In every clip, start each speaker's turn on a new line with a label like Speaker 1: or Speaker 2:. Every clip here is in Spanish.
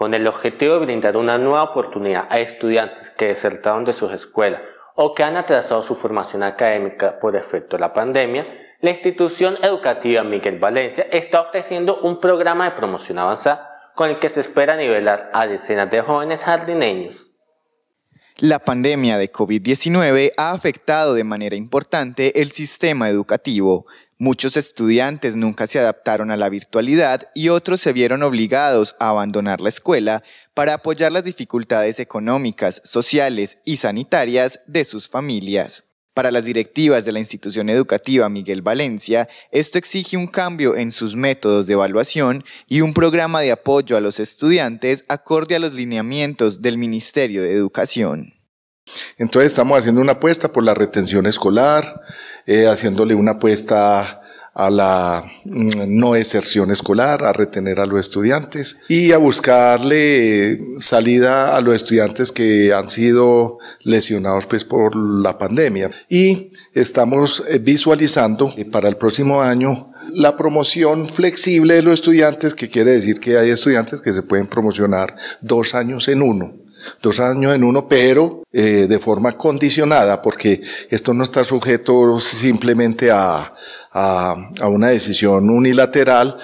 Speaker 1: con el objetivo de brindar una nueva oportunidad a estudiantes que desertaron de sus escuelas o que han atrasado su formación académica por efecto de la pandemia, la institución educativa Miguel Valencia está ofreciendo un programa de promoción avanzada con el que se espera nivelar a decenas de jóvenes jardineños.
Speaker 2: La pandemia de COVID-19 ha afectado de manera importante el sistema educativo, Muchos estudiantes nunca se adaptaron a la virtualidad y otros se vieron obligados a abandonar la escuela para apoyar las dificultades económicas, sociales y sanitarias de sus familias. Para las directivas de la institución educativa Miguel Valencia, esto exige un cambio en sus métodos de evaluación y un programa de apoyo a los
Speaker 3: estudiantes acorde a los lineamientos del Ministerio de Educación. Entonces estamos haciendo una apuesta por la retención escolar, eh, haciéndole una apuesta a la mm, no exerción escolar, a retener a los estudiantes y a buscarle eh, salida a los estudiantes que han sido lesionados pues, por la pandemia. Y estamos eh, visualizando para el próximo año la promoción flexible de los estudiantes, que quiere decir que hay estudiantes que se pueden promocionar dos años en uno dos años en uno, pero eh, de forma condicionada, porque esto no está sujeto simplemente a, a, a una decisión unilateral.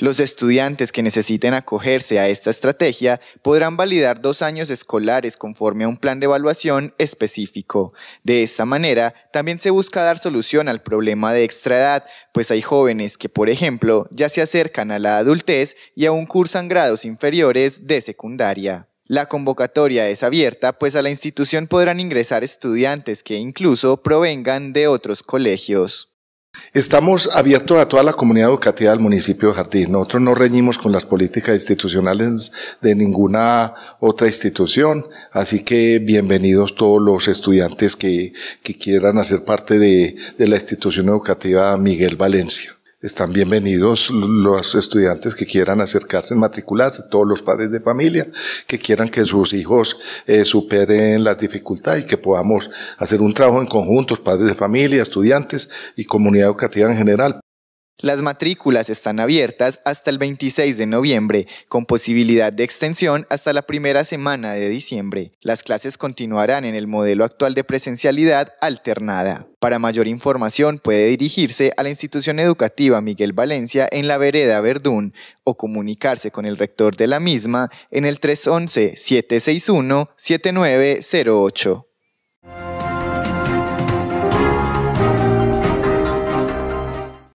Speaker 3: Los estudiantes que necesiten acogerse a
Speaker 2: esta estrategia podrán validar dos años escolares conforme a un plan de evaluación específico. De esta manera, también se busca dar solución al problema de extraedad, pues hay jóvenes que, por ejemplo, ya se acercan a la adultez y aún cursan grados inferiores de secundaria. La convocatoria es abierta, pues a la institución podrán ingresar
Speaker 3: estudiantes que incluso provengan de otros colegios. Estamos abiertos a toda la comunidad educativa del municipio de Jardín. Nosotros no reñimos con las políticas institucionales de ninguna otra institución, así que bienvenidos todos los estudiantes que, quieran hacer parte de la institución educativa Miguel Valencia están bienvenidos los estudiantes que quieran acercarse, matricularse, todos los padres de familia que quieran que sus hijos eh, superen las dificultades y que podamos hacer un trabajo en conjunto, padres de familia, estudiantes y comunidad educativa en general.
Speaker 2: Las matrículas están abiertas hasta el 26 de noviembre, con posibilidad de extensión hasta la primera semana de diciembre. Las clases continuarán en el modelo actual de presencialidad alternada. Para mayor información puede dirigirse a la institución educativa Miguel Valencia en la vereda Verdún o comunicarse con el rector de la misma en el 311-761-7908.